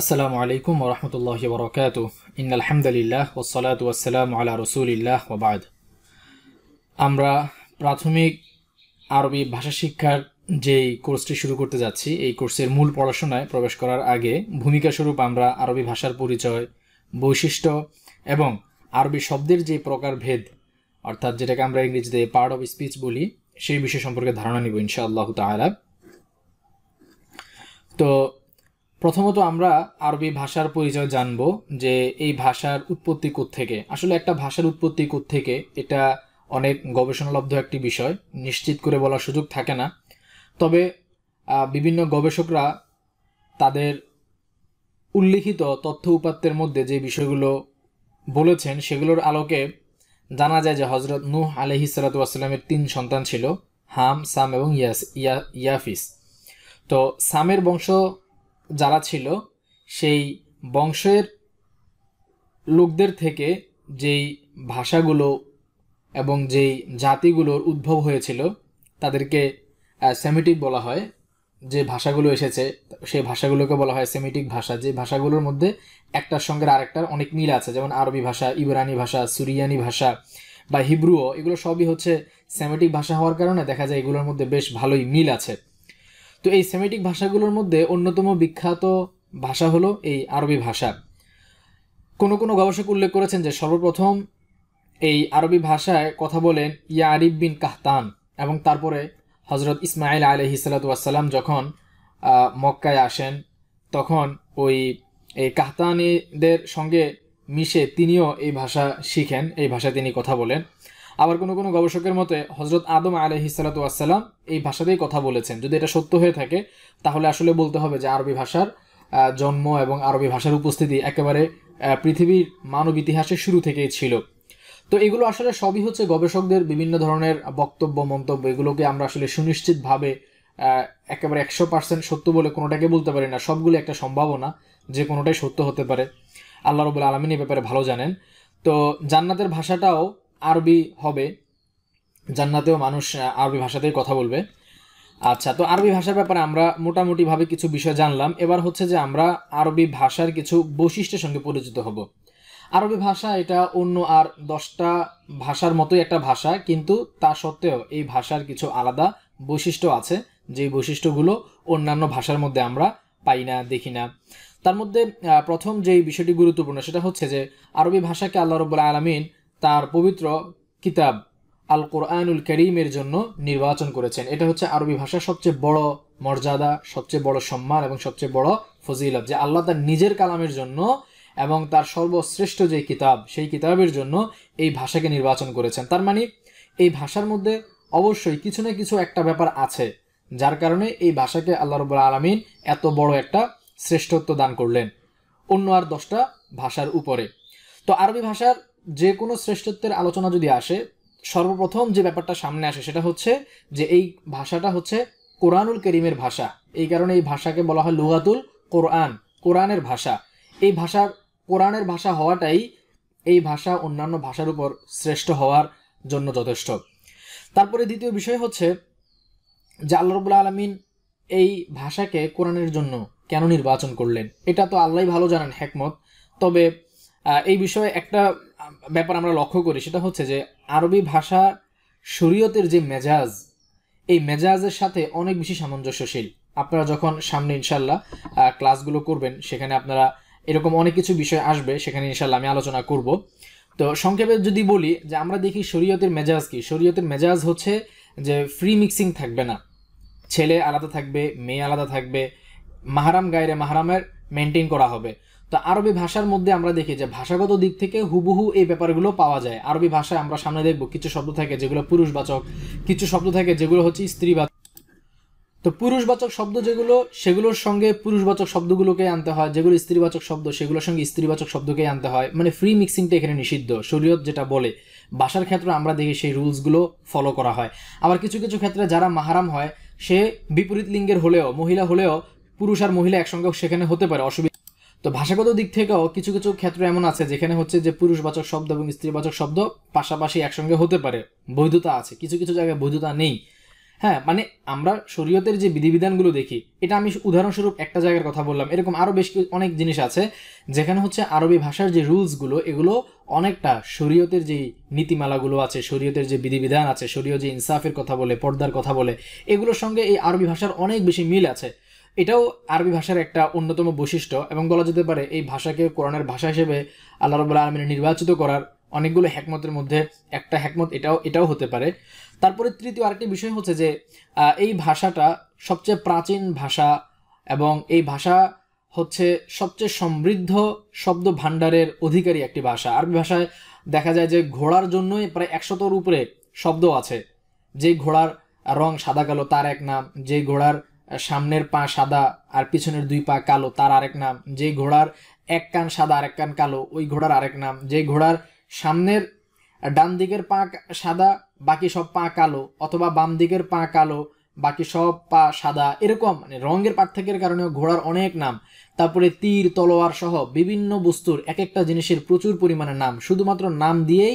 আসসালামু আলাইকুম ওরহমতুল্লাহ বরকাত ইন আলহামদুলিল্লাহ ওসলাত ওয়াসালাম আলা রসুলিল্লাহ ওবায়দ আমরা প্রাথমিক আরবি ভাষা শিক্ষার যেই কোর্সটি শুরু করতে যাচ্ছি এই কোর্সের মূল পড়াশোনায় প্রবেশ করার আগে ভূমিকা স্বরূপ আমরা আরবি ভাষার পরিচয় বৈশিষ্ট্য এবং আরবি শব্দের যে প্রকার ভেদ অর্থাৎ যেটাকে আমরা ইংরেজিতে পার্ট অফ স্পিচ বলি সেই বিষয় সম্পর্কে ধারণা নিব ইনশাআল্লাহ তো প্রথমত আমরা আরবি ভাষার পরিচয় জানব যে এই ভাষার উৎপত্তি থেকে আসলে একটা ভাষার উৎপত্তি থেকে এটা অনেক গবেষণালব্ধ একটি বিষয় নিশ্চিত করে বলার সুযোগ থাকে না তবে বিভিন্ন গবেষকরা তাদের উল্লিখিত তথ্য উপাত্তের মধ্যে যে বিষয়গুলো বলেছেন সেগুলোর আলোকে জানা যায় যে হজরত নুহ আলহি সালাতামের তিন সন্তান ছিল হাম সাম এবং ইয়াস ইয়া ইয়াফিস তো সামের বংশ যারা ছিল সেই বংশের লোকদের থেকে যেই ভাষাগুলো এবং যেই জাতিগুলোর উদ্ভব হয়েছিল তাদেরকে সেমিটিক বলা হয় যে ভাষাগুলো এসেছে সেই ভাষাগুলোকে বলা হয় সেমিটিক ভাষা যে ভাষাগুলোর মধ্যে একটার সঙ্গে আরেকটার অনেক মিল আছে যেমন আরবি ভাষা ইবরানি ভাষা সুরিয়ানি ভাষা বা হিব্রুও এগুলো সবই হচ্ছে সেমেটিক ভাষা হওয়ার কারণে দেখা যায় এগুলোর মধ্যে বেশ ভালোই মিল আছে তো এই সেমেটিক ভাষাগুলোর মধ্যে অন্যতম বিখ্যাত ভাষা হলো এই আরবি ভাষা কোনো কোনো গবেষক উল্লেখ করেছেন যে সর্বপ্রথম এই আরবি ভাষায় কথা বলেন ইয়া আরিফ বিন কাহতান এবং তারপরে হজরত ইসমাইল আলহি সালাতাম যখন মক্কায় আসেন তখন ওই এই কাহতানিদের সঙ্গে মিশে তিনিও এই ভাষা শিখেন এই ভাষায় তিনি কথা বলেন আবার কোনো কোনো গবেষকের মতে হজরত আদম আলহি সালাতু আসসালাম এই ভাষাতেই কথা বলেছেন যদি এটা সত্য হয়ে থাকে তাহলে আসলে বলতে হবে যে আরবি ভাষার জন্ম এবং আরবি ভাষার উপস্থিতি একেবারে পৃথিবীর মানব ইতিহাসের শুরু থেকেই ছিল তো এগুলো আসলে সবই হচ্ছে গবেষকদের বিভিন্ন ধরনের বক্তব্য মন্তব্য এগুলোকে আমরা আসলে সুনিশ্চিতভাবে একেবারে একশো পার্সেন্ট সত্য বলে কোনোটাকে বলতে পারি না সবগুলো একটা সম্ভাবনা যে কোনোটাই সত্য হতে পারে আল্লাহ রবুল আলমিন এ ব্যাপারে ভালো জানেন তো জান্নাতের ভাষাটাও আরবি হবে জান্নাতেও মানুষ আরবি ভাষাতেই কথা বলবে আচ্ছা তো আরবি ভাষার ব্যাপারে আমরা মোটামুটিভাবে কিছু বিষয় জানলাম এবার হচ্ছে যে আমরা আরবি ভাষার কিছু বৈশিষ্ট্যের সঙ্গে পরিচিত হব আরবি ভাষা এটা অন্য আর দশটা ভাষার মতোই একটা ভাষা কিন্তু তা সত্ত্বেও এই ভাষার কিছু আলাদা বৈশিষ্ট্য আছে যে বৈশিষ্ট্যগুলো অন্যান্য ভাষার মধ্যে আমরা পাই না দেখি না তার মধ্যে প্রথম যেই বিষয়টি গুরুত্বপূর্ণ সেটা হচ্ছে যে আরবি ভাষাকে আল্লাহ রব্বুল আলমিন তার পবিত্র কিতাব আল কোরআনুল করিমের জন্য নির্বাচন করেছেন এটা হচ্ছে আরবি ভাষার সবচেয়ে বড় মর্যাদা সবচেয়ে বড় সম্মান এবং সবচেয়ে বড় ফজিলত যে আল্লাহ তার নিজের কালামের জন্য এবং তার সর্বশ্রেষ্ঠ যে কিতাব সেই কিতাবের জন্য এই ভাষাকে নির্বাচন করেছেন তার মানে এই ভাষার মধ্যে অবশ্যই কিছু না কিছু একটা ব্যাপার আছে যার কারণে এই ভাষাকে আল্লাহ রব আলমিন এত বড় একটা শ্রেষ্ঠত্ব দান করলেন অন্য আর দশটা ভাষার উপরে তো আরবি ভাষার যে কোনো শ্রেষ্ঠত্বের আলোচনা যদি আসে সর্বপ্রথম যে ব্যাপারটা সামনে আসে সেটা হচ্ছে যে এই ভাষাটা হচ্ছে কোরআনুল করিমের ভাষা এই কারণে এই ভাষাকে বলা হয় লুগাতুল কোরআন কোরআনের ভাষা এই ভাষা কোরআনের ভাষা হওয়াটাই এই ভাষা অন্যান্য ভাষার উপর শ্রেষ্ঠ হওয়ার জন্য যথেষ্ট তারপরে দ্বিতীয় বিষয় হচ্ছে যে আল্লাহ আলমিন এই ভাষাকে কোরআনের জন্য কেন নির্বাচন করলেন এটা তো আল্লাহ ভালো জানেন হ্যাকমত তবে এই বিষয়ে একটা ব্যাপার আমরা লক্ষ্য করি সেটা হচ্ছে যে আরবি ভাষা শরীয়তের যে মেজাজ এই মেজাজের সাথে অনেক বেশি সামঞ্জস্যশীল আপনারা যখন সামনে ইনশাল্লাহ ক্লাসগুলো করবেন সেখানে আপনারা এরকম অনেক কিছু বিষয় আসবে সেখানে ইনশাল্লাহ আমি আলোচনা করব তো সংক্ষেপে যদি বলি যে আমরা দেখি শরীয়তের মেজাজ কি শরীয়তের মেজাজ হচ্ছে যে ফ্রি মিক্সিং থাকবে না ছেলে আলাদা থাকবে মেয়ে আলাদা থাকবে মাহারাম গায়রে মাহারামের মেনটেন করা হবে তো আরবি ভাষার মধ্যে আমরা দেখি যে ভাষাগত দিক থেকে হুবহু এই ব্যাপারগুলো পাওয়া যায় আরবি ভাষায় আমরা সামনে দেখব কিছু শব্দ থাকে যেগুলো পুরুষবাচক কিছু শব্দ থাকে যেগুলো হচ্ছে স্ত্রীবাচক তো পুরুষবাচক শব্দ যেগুলো সেগুলোর সঙ্গে পুরুষবাচক শব্দগুলোকে আনতে হয় যেগুলো স্ত্রীবাচক শব্দ সেগুলোর সঙ্গে স্ত্রীবাচক শব্দকে আনতে হয় মানে ফ্রি মিক্সিংটা এখানে নিষিদ্ধ শরীয়ত যেটা বলে বাসার ক্ষেত্রে আমরা দেখি সেই রুলসগুলো ফলো করা হয় আবার কিছু কিছু ক্ষেত্রে যারা মাহারাম হয় সে বিপরীত লিঙ্গের হলেও মহিলা হলেও পুরুষ আর মহিলা একসঙ্গে সেখানে হতে পারে অসুবিধা তো ভাষাগত দিক থেকেও কিছু কিছু ক্ষেত্র এমন আছে যেখানে হচ্ছে যে পুরুষবাচক শব্দ এবং স্ত্রীবাচক শব্দ পাশাপাশি একসঙ্গে হতে পারে বৈধতা আছে কিছু কিছু জায়গায় বৈধতা নেই হ্যাঁ মানে আমরা শরীয়তের যে বিধিবিধানগুলো দেখি এটা আমি উদাহরণস্বরূপ একটা জায়গার কথা বললাম এরকম আরও বেশ অনেক জিনিস আছে যেখানে হচ্ছে আরবি ভাষার যে রুলসগুলো এগুলো অনেকটা শরীয়তের যে নীতিমালাগুলো আছে শরীয়তের যে বিধিবিধান আছে শরীয় যে ইনসাফের কথা বলে পর্দার কথা বলে এগুলোর সঙ্গে এই আরবি ভাষার অনেক বেশি মিল আছে এটাও আরবি ভাষার একটা অন্যতম বৈশিষ্ট্য এবং বলা যেতে পারে এই ভাষাকে কোরআনের ভাষা হিসেবে আল্লাহ রবুল্লা আলমিনে নির্বাচিত করার অনেকগুলো হ্যাকমতের মধ্যে একটা হ্যাকমত এটাও এটাও হতে পারে তারপরে তৃতীয় আরেকটি বিষয় হচ্ছে যে এই ভাষাটা সবচেয়ে প্রাচীন ভাষা এবং এই ভাষা হচ্ছে সবচেয়ে সমৃদ্ধ শব্দ ভাণ্ডারের অধিকারী একটি ভাষা আরবি ভাষায় দেখা যায় যে ঘোড়ার জন্যই প্রায় একশতর উপরে শব্দ আছে যে ঘোড়ার রং সাদা কালো তার এক নাম যে ঘোড়ার সামনের পা সাদা আর পিছনের দুই পা কালো তার আরেক নাম যে ঘোড়ার এক কান সাদা আরেক কান কালো ওই ঘোড়ার আরেক নাম যে ঘোড়ার সামনের ডান দিকের পা সাদা বাকি সব পা কালো অথবা বাম দিকের পা কালো বাকি সব পা সাদা এরকম মানে রঙের পার্থক্যের কারণে ঘোড়ার অনেক নাম তারপরে তীর তলোয়ার সহ বিভিন্ন বস্তুর এক একটা জিনিসের প্রচুর পরিমাণে নাম শুধুমাত্র নাম দিয়েই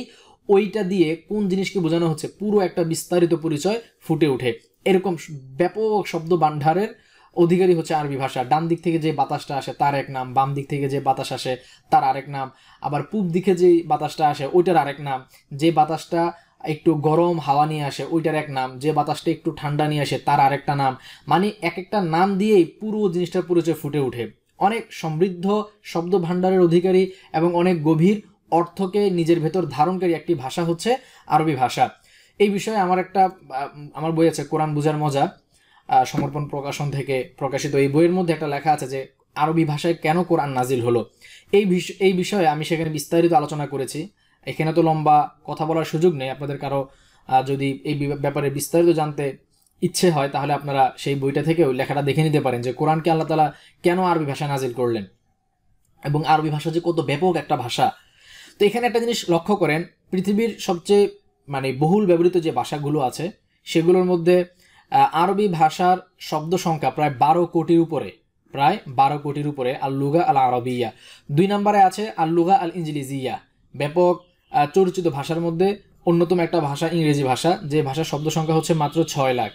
ওইটা দিয়ে কোন জিনিসকে বোঝানো হচ্ছে পুরো একটা বিস্তারিত পরিচয় ফুটে ওঠে এরকম ব্যাপক শব্দ ভাণ্ডারের অধিকারী হচ্ছে আরবি ভাষা ডান দিক থেকে যে বাতাসটা আসে তার এক নাম বাম দিক থেকে যে বাতাস আসে তার আরেক নাম আবার পূব দিকে যে বাতাসটা আসে ওইটার আরেক নাম যে বাতাসটা একটু গরম হাওয়া নিয়ে আসে ওইটার এক নাম যে বাতাসটা একটু ঠান্ডা নিয়ে আসে তার আরেকটা নাম মানে এক একটা নাম দিয়েই পুরো জিনিসটার পুরোচয় ফুটে ওঠে অনেক সমৃদ্ধ শব্দ ভাণ্ডারের অধিকারী এবং অনেক গভীর অর্থকে নিজের ভেতর ধারণকারী একটি ভাষা হচ্ছে আরবি ভাষা এই বিষয়ে আমার একটা আমার বই আছে কোরআন বুঝার মজা সমর্পণ প্রকাশন থেকে প্রকাশিত এই বইয়ের মধ্যে একটা লেখা আছে যে আরবি ভাষায় কেন কোরআন নাজিল হলো এই এই বিষয়ে আমি সেখানে বিস্তারিত আলোচনা করেছি এখানে তো লম্বা কথা বলার সুযোগ নেই আপনাদের কারো যদি এই ব্যাপারে বিস্তারিত জানতে ইচ্ছে হয় তাহলে আপনারা সেই বইটা থেকে ওই লেখাটা দেখে নিতে পারেন যে কোরআনকে আল্লাহ তালা কেন আরবি ভাষায় নাজিল করলেন এবং আরবি ভাষা যে কত ব্যাপক একটা ভাষা তো এখানে একটা জিনিস লক্ষ্য করেন পৃথিবীর সবচেয়ে মানে বহুল ব্যবহৃত যে ভাষাগুলো আছে সেগুলোর মধ্যে আরবি ভাষার শব্দ সংখ্যা প্রায় বারো কোটির উপরে প্রায় বারো কোটির উপরে আল লুগা আল আরবিয়া দুই নম্বরে আছে আল লুগা আল ইঞ্জিলিজিয়া ব্যাপক চর্চিত ভাষার মধ্যে অন্যতম একটা ভাষা ইংরেজি ভাষা যে ভাষার শব্দ সংখ্যা হচ্ছে মাত্র ছয় লাখ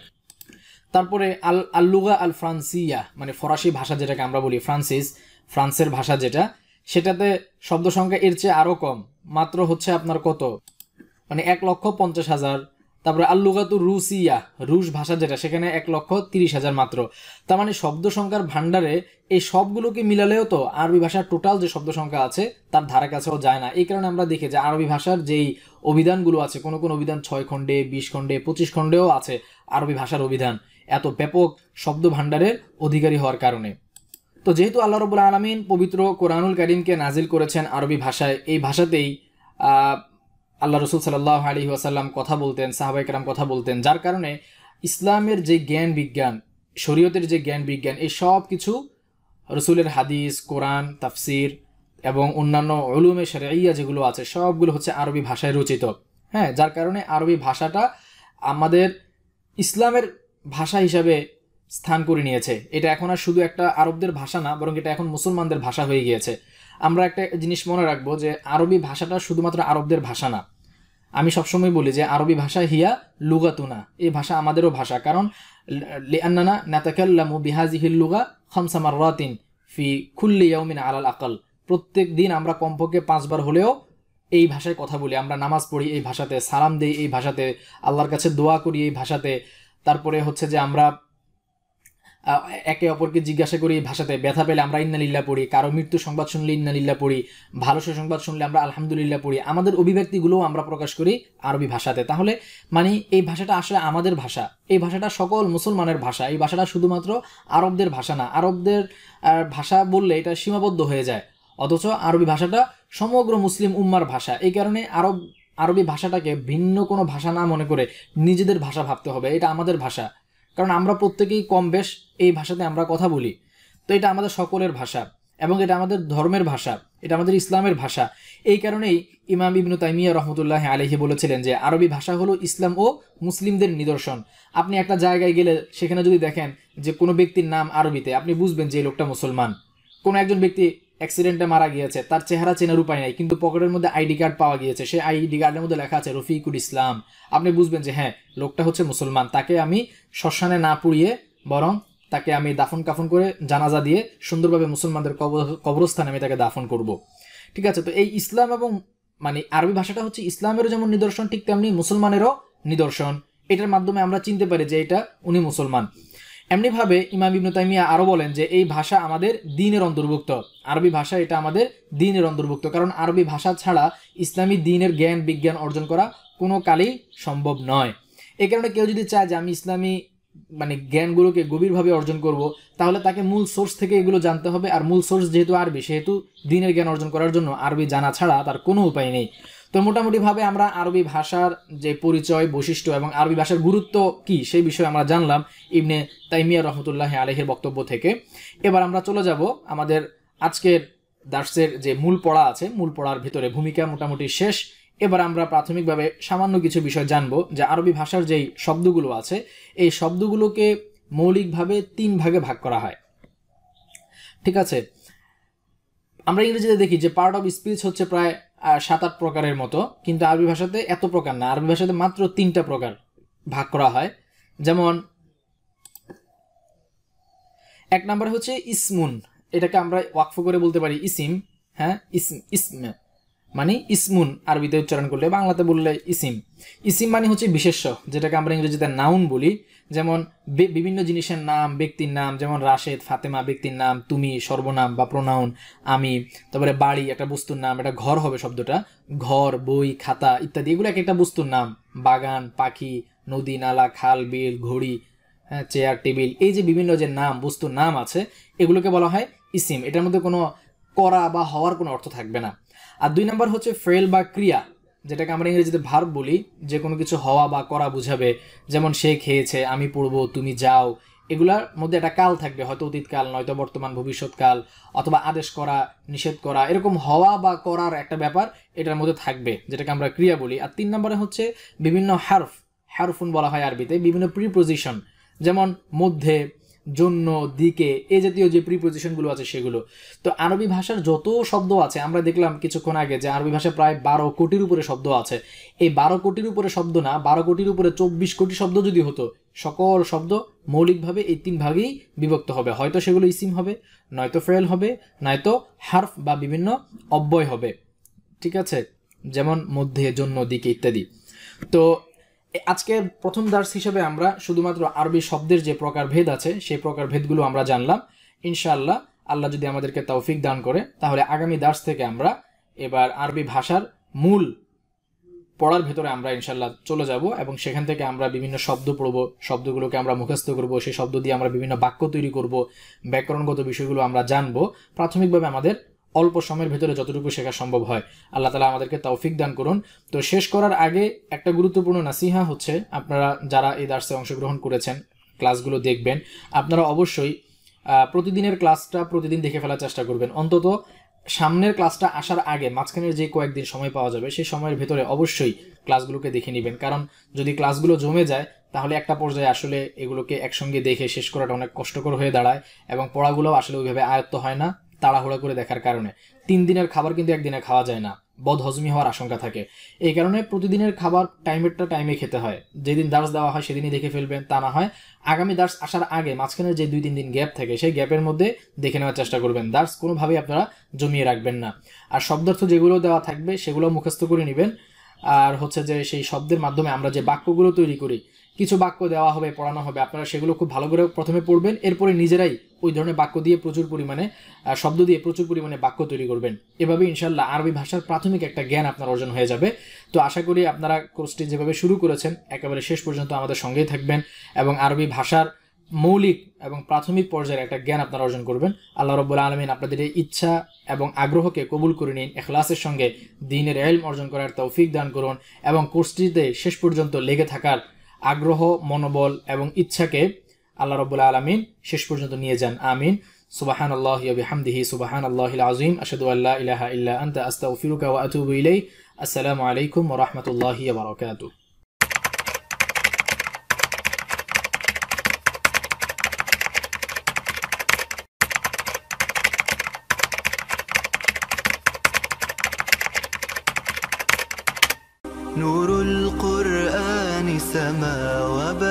তারপরে আল আল্লুগা আল ফ্রান্সিয়া মানে ফরাসি ভাষা যেটাকে আমরা বলি ফ্রান্সিস ফ্রান্সের ভাষা যেটা সেটাতে শব্দ সংখ্যা এর চেয়ে আরও কম মাত্র হচ্ছে আপনার কত মানে এক লক্ষ পঞ্চাশ হাজার তারপরে আল্লুগাতু রুসিয়া রুশ ভাষা যেটা সেখানে এক লক্ষ তিরিশ হাজার মাত্র তার মানে শব্দ সংখ্যার ভাণ্ডারে এই সবগুলোকে মিলালেও তো আরবি ভাষার টোটাল যে শব্দ সংখ্যা আছে তার ধারা কাছেও যায় না এই কারণে আমরা দেখি যে আরবি ভাষার যেই অভিধানগুলো আছে কোনো কোনো অভিধান ছয় খণ্ডে বিশ খণ্ডে পঁচিশ খণ্ডেও আছে আরবি ভাষার অভিধান এত ব্যাপক শব্দ ভাণ্ডারের অধিকারী হওয়ার কারণে তো যেহেতু আল্লাহ রবুল্লা আলমিন পবিত্র কোরআনুল করিমকে নাজিল করেছেন আরবি ভাষায় এই ভাষাতেই আল্লাহ রসুল সাল্লাহ আলী আসাল্লাম কথা বলতেন সাহাবাইকার কথা বলতেন যার কারণে ইসলামের যে জ্ঞান বিজ্ঞান শরীয়তের যে জ্ঞান বিজ্ঞান এই সব কিছু রসুলের হাদিস কোরআন তাফসির এবং অন্যান্য অলুমে সেরাইয়া যেগুলো আছে সবগুলো হচ্ছে আরবি ভাষায় রচিত হ্যাঁ যার কারণে আরবি ভাষাটা আমাদের ইসলামের ভাষা হিসাবে স্থান করে নিয়েছে এটা এখন আর শুধু একটা আরবদের ভাষা না বরং এটা এখন মুসলমানদের ভাষা হয়ে গিয়েছে আমরা একটা জিনিস মনে রাখবো যে আরবি ভাষাটা শুধুমাত্র আরবদের ভাষা না আমি সবসময় বলি যে আরবি ভাষা হিয়া লুগাতুনা এই ভাষা আমাদেরও ভাষা কারণ লিআন্নানা নাতাকাল্লামু হিল লুগা খামসামার রাতিন ফি খুল্লি ইয়াউমিন আলাল আকল প্রত্যেক দিন আমরা কমপক্ষে পাঁচবার হলেও এই ভাষায় কথা বলি আমরা নামাজ পড়ি এই ভাষাতে সালাম দিই এই ভাষাতে আল্লাহর কাছে দোয়া করি এই ভাষাতে তারপরে হচ্ছে যে আমরা একে অপরকে জিজ্ঞাসা করি ভাষাতে ব্যথা পেলে আমরা ইন্নালিল্লা পড়ি কারো মৃত্যু সংবাদ শুনলে ইন্নালিল্লা পড়ি ভালো সুসংবাদ শুনলে আমরা আলহামদুলিল্লাহ পড়ি আমাদের অভিব্যক্তিগুলোও আমরা প্রকাশ করি আরবি ভাষাতে তাহলে মানে এই ভাষাটা আসলে আমাদের ভাষা এই ভাষাটা সকল মুসলমানের ভাষা এই ভাষাটা শুধুমাত্র আরবদের ভাষা না আরবদের ভাষা বললে এটা সীমাবদ্ধ হয়ে যায় অথচ আরবি ভাষাটা সমগ্র মুসলিম উম্মার ভাষা এই কারণে আরব আরবি ভাষাটাকে ভিন্ন কোনো ভাষা না মনে করে নিজেদের ভাষা ভাবতে হবে এটা আমাদের ভাষা কারণ আমরা প্রত্যেকেই কম বেশ এই ভাষাতে আমরা কথা বলি তো এটা আমাদের সকলের ভাষা এবং এটা আমাদের ধর্মের ভাষা এটা আমাদের ইসলামের ভাষা এই কারণেই ইমাম ইবনু তাইমিয়া রহমতুল্লাহ আলহি বলেছিলেন যে আরবি ভাষা হলো ইসলাম ও মুসলিমদের নিদর্শন আপনি একটা জায়গায় গেলে সেখানে যদি দেখেন যে কোনো ব্যক্তির নাম আরবিতে আপনি বুঝবেন যে এই লোকটা মুসলমান কোনো একজন ব্যক্তি অ্যাক্সিডেন্টে মারা গিয়েছে তার চেহারা চেনার উপায় নাই কিন্তু পকেটের মধ্যে আইডি কার্ড পাওয়া গিয়েছে সেই আইডি কার্ডের মধ্যে লেখা আছে রফিকুল ইসলাম আপনি বুঝবেন যে হ্যাঁ লোকটা হচ্ছে মুসলমান তাকে আমি শ্মশানে না পুড়িয়ে বরং তাকে আমি দাফন কাফন করে জানাজা দিয়ে সুন্দরভাবে মুসলমানদের কবরস্থানে আমি তাকে দাফন করব। ঠিক আছে তো এই ইসলাম এবং মানে আরবি ভাষাটা হচ্ছে ইসলামেরও যেমন নিদর্শন ঠিক তেমনি মুসলমানেরও নিদর্শন এটার মাধ্যমে আমরা চিনতে পারি যে এটা উনি মুসলমান এমনিভাবে ইমাম ইবনু তাইমিয়া আরও বলেন যে এই ভাষা আমাদের দিনের অন্তর্ভুক্ত আরবি ভাষা এটা আমাদের দিনের অন্তর্ভুক্ত কারণ আরবি ভাষা ছাড়া ইসলামী দিনের জ্ঞান বিজ্ঞান অর্জন করা কোনো কালেই সম্ভব নয় এ কারণে কেউ যদি চায় যে আমি ইসলামী মানে জ্ঞানগুলোকে গভীরভাবে অর্জন করব তাহলে তাকে মূল সোর্স থেকে এগুলো জানতে হবে আর মূল সোর্স যেহেতু আরবি সেহেতু দিনের জ্ঞান অর্জন করার জন্য আরবি জানা ছাড়া তার কোনো উপায় নেই তো মোটামুটিভাবে আমরা আরবি ভাষার যে পরিচয় বৈশিষ্ট্য এবং আরবি ভাষার গুরুত্ব কি সেই বিষয়ে আমরা জানলাম ইবনে তাইমিয়া রহমতুল্লাহ আলহের বক্তব্য থেকে এবার আমরা চলে যাব আমাদের আজকের দার্সের যে মূল পড়া আছে মূল পড়ার ভিতরে ভূমিকা মোটামুটি শেষ এবার আমরা প্রাথমিকভাবে সামান্য কিছু বিষয় জানব যে আরবি ভাষার যেই শব্দগুলো আছে এই শব্দগুলোকে মৌলিকভাবে তিন ভাগে ভাগ করা হয় ঠিক আছে আমরা ইংরেজিতে দেখি যে পার্ট অফ স্পিচ হচ্ছে প্রায় সাত আট প্রকারের মতো কিন্তু আরবি ভাষাতে এত প্রকার না আরবি ভাষাতে মাত্র তিনটা প্রকার ভাগ করা হয় যেমন এক নাম্বার হচ্ছে ইসমুন এটাকে আমরা ওয়াকফ করে বলতে পারি ইসিম হ্যাঁ ইসম ইসম মানে ইসমুন আরবিতে উচ্চারণ করলে বাংলাতে বললে ইসিম ইসিম মানে হচ্ছে বিশেষ্য যেটাকে আমরা ইংরেজিতে নাউন বলি যেমন বিভিন্ন জিনিসের নাম ব্যক্তির নাম যেমন রাশেদ ফাতেমা ব্যক্তির নাম তুমি সর্বনাম বা প্রোনাউন আমি তারপরে বাড়ি একটা বস্তুর নাম এটা ঘর হবে শব্দটা ঘর বই খাতা ইত্যাদি এগুলো এক একটা বস্তুর নাম বাগান পাখি নদী নালা খাল বিল ঘড়ি হ্যাঁ, চেয়ার টেবিল এই যে বিভিন্ন যে নাম বস্তুর নাম আছে এগুলোকে বলা হয় ইসিম এটার মধ্যে কোনো করা বা হওয়ার কোনো অর্থ থাকবে না আর দুই নম্বর হচ্ছে ফ্রেল বা ক্রিয়া যেটাকে আমরা ইংরেজিতে ভার্ব বলি যে কোনো কিছু হওয়া বা করা বুঝাবে যেমন সে খেয়েছে আমি পড়বো তুমি যাও এগুলার মধ্যে একটা কাল থাকবে হয়তো অতীতকাল নয়তো বর্তমান ভবিষ্যৎকাল অথবা আদেশ করা নিষেধ করা এরকম হওয়া বা করার একটা ব্যাপার এটার মধ্যে থাকবে যেটাকে আমরা ক্রিয়া বলি আর তিন নম্বরে হচ্ছে বিভিন্ন হ্যারফ হারফুন বলা হয় আরবিতে বিভিন্ন প্রিপোজিশন যেমন মধ্যে জন্য দিকে এ জাতীয় যে প্রিপোজিশনগুলো আছে সেগুলো তো আরবি ভাষার যত শব্দ আছে আমরা দেখলাম কিছুক্ষণ আগে যে আরবি ভাষায় প্রায় বারো কোটির উপরে শব্দ আছে এই বারো কোটির উপরে শব্দ না বারো কোটির উপরে চব্বিশ কোটি শব্দ যদি হতো সকল শব্দ মৌলিকভাবে এই তিন ভাগেই বিভক্ত হবে হয়তো সেগুলো ইসিম হবে নয়তো ফ্রেল হবে নয়তো হার্ফ বা বিভিন্ন অব্যয় হবে ঠিক আছে যেমন মধ্যে জন্য দিকে ইত্যাদি তো আজকে প্রথম দার্স হিসেবে আমরা শুধুমাত্র আরবি শব্দের যে প্রকার ভেদ আছে সেই প্রকার ভেদগুলো আমরা জানলাম ইনশাআল্লাহ আল্লাহ যদি আমাদেরকে তৌফিক দান করে তাহলে আগামী দার্স থেকে আমরা এবার আরবি ভাষার মূল পড়ার ভেতরে আমরা ইনশাল্লাহ চলে যাব এবং সেখান থেকে আমরা বিভিন্ন শব্দ পড়ব শব্দগুলোকে আমরা মুখস্থ করব সেই শব্দ দিয়ে আমরা বিভিন্ন বাক্য তৈরি করব ব্যাকরণগত বিষয়গুলো আমরা জানব প্রাথমিকভাবে আমাদের অল্প সময়ের ভেতরে যতটুকু শেখা সম্ভব হয় আল্লাহ তালা আমাদেরকে তৌফিক দান করুন তো শেষ করার আগে একটা গুরুত্বপূর্ণ নাসিহা হচ্ছে আপনারা যারা এই দার্সে অংশগ্রহণ করেছেন ক্লাসগুলো দেখবেন আপনারা অবশ্যই প্রতিদিনের ক্লাসটা প্রতিদিন দেখে ফেলার চেষ্টা করবেন অন্তত সামনের ক্লাসটা আসার আগে মাঝখানের যে কয়েকদিন সময় পাওয়া যাবে সেই সময়ের ভেতরে অবশ্যই ক্লাসগুলোকে দেখে নেবেন কারণ যদি ক্লাসগুলো জমে যায় তাহলে একটা পর্যায়ে আসলে এগুলোকে একসঙ্গে দেখে শেষ করাটা অনেক কষ্টকর হয়ে দাঁড়ায় এবং পড়াগুলো আসলে ওইভাবে আয়ত্ত হয় না তাড়াহুড়া করে দেখার কারণে তিন দিনের খাবার কিন্তু একদিনে খাওয়া যায় না বদহজমি হওয়ার আশঙ্কা থাকে এই কারণে প্রতিদিনের খাবার টাইমেরটা টাইমে খেতে হয় যেদিন দার্স দেওয়া হয় সেদিনই দেখে ফেলবেন তা না হয় আগামী দার্স আসার আগে মাঝখানে যে দুই তিন দিন গ্যাপ থাকে সেই গ্যাপের মধ্যে দেখে নেওয়ার চেষ্টা করবেন দার্স কোনোভাবেই আপনারা জমিয়ে রাখবেন না আর শব্দার্থ যেগুলো দেওয়া থাকবে সেগুলো মুখস্থ করে নেবেন আর হচ্ছে যে সেই শব্দের মাধ্যমে আমরা যে বাক্যগুলো তৈরি করি কিছু বাক্য দেওয়া হবে পড়ানো হবে আপনারা সেগুলো খুব ভালো করে প্রথমে পড়বেন এরপরে নিজেরাই ওই ধরনের বাক্য দিয়ে প্রচুর পরিমাণে শব্দ দিয়ে প্রচুর পরিমাণে বাক্য তৈরি করবেন এভাবে ইনশাল্লাহ আরবি ভাষার প্রাথমিক একটা জ্ঞান আপনার অর্জন হয়ে যাবে তো আশা করি আপনারা কোর্সটি যেভাবে শুরু করেছেন একেবারে শেষ পর্যন্ত আমাদের সঙ্গেই থাকবেন এবং আরবি ভাষার মৌলিক এবং প্রাথমিক পর্যায়ের একটা জ্ঞান আপনারা অর্জন করবেন আল্লাহ রব্বুল আলমিন আপনাদের এই ইচ্ছা এবং আগ্রহকে কবুল করে নিন এখলাসের সঙ্গে দিনের এলম অর্জন করার তৌফিক দান করুন এবং কোর্সটিতে শেষ পর্যন্ত লেগে থাকার আগ্রহ মনোবল এবং ইচ্ছাকে আল্লাহ রবুল্লা আলমিন শেষ পর্যন্ত নিয়ে যান আমিন সুবাহান আল্লাহ হামদিহি সুবাহান আল্লাহ আজিম আসাদু আল্লাহ ইহা ইল্লা আন্ত আস্তা উফিরুকা ওয়া আতুবু ইলাই আসসালামু আলাইকুম ওয়া রাহমাতুল্লাহি ওয়া السماوات